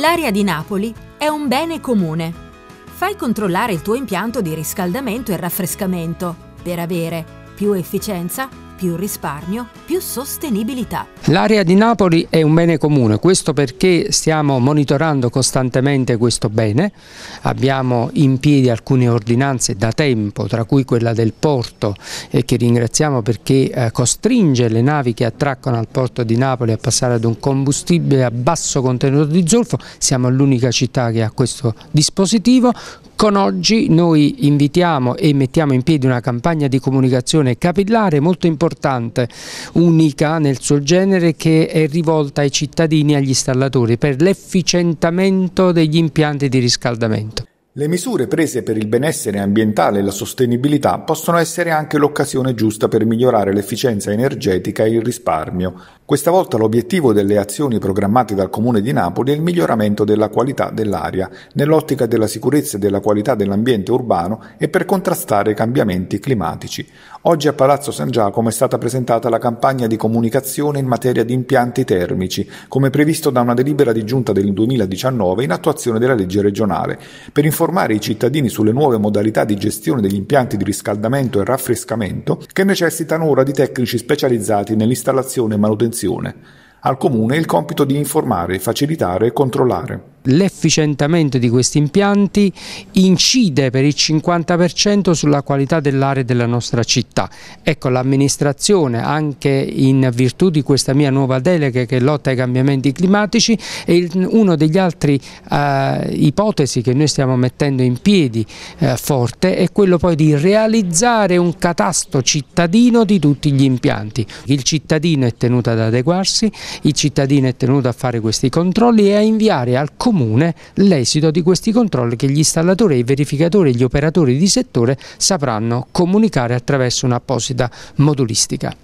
L'aria di Napoli è un bene comune. Fai controllare il tuo impianto di riscaldamento e raffrescamento per avere più efficienza più risparmio, più sostenibilità. L'area di Napoli è un bene comune, questo perché stiamo monitorando costantemente questo bene. Abbiamo in piedi alcune ordinanze da tempo, tra cui quella del porto, e che ringraziamo perché eh, costringe le navi che attraccano al porto di Napoli a passare ad un combustibile a basso contenuto di zolfo. Siamo l'unica città che ha questo dispositivo con oggi noi invitiamo e mettiamo in piedi una campagna di comunicazione capillare molto importante, unica nel suo genere che è rivolta ai cittadini e agli installatori per l'efficientamento degli impianti di riscaldamento. Le misure prese per il benessere ambientale e la sostenibilità possono essere anche l'occasione giusta per migliorare l'efficienza energetica e il risparmio. Questa volta l'obiettivo delle azioni programmate dal Comune di Napoli è il miglioramento della qualità dell'aria, nell'ottica della sicurezza e della qualità dell'ambiente urbano e per contrastare i cambiamenti climatici. Oggi a Palazzo San Giacomo è stata presentata la campagna di comunicazione in materia di impianti termici, come previsto da una delibera di giunta del 2019 in attuazione della legge regionale. Per informare i cittadini sulle nuove modalità di gestione degli impianti di riscaldamento e raffrescamento che necessitano ora di tecnici specializzati nell'installazione e manutenzione. Al comune il compito di informare, facilitare e controllare l'efficientamento di questi impianti incide per il 50% sulla qualità dell'aria della nostra città. Ecco, l'amministrazione, anche in virtù di questa mia nuova delega che lotta ai cambiamenti climatici, è una degli altri eh, ipotesi che noi stiamo mettendo in piedi eh, forte, è quello poi di realizzare un catasto cittadino di tutti gli impianti. Il cittadino è tenuto ad adeguarsi, il cittadino è tenuto a fare questi controlli e a inviare al comune comune l'esito di questi controlli che gli installatori, i verificatori e gli operatori di settore sapranno comunicare attraverso un'apposita modulistica.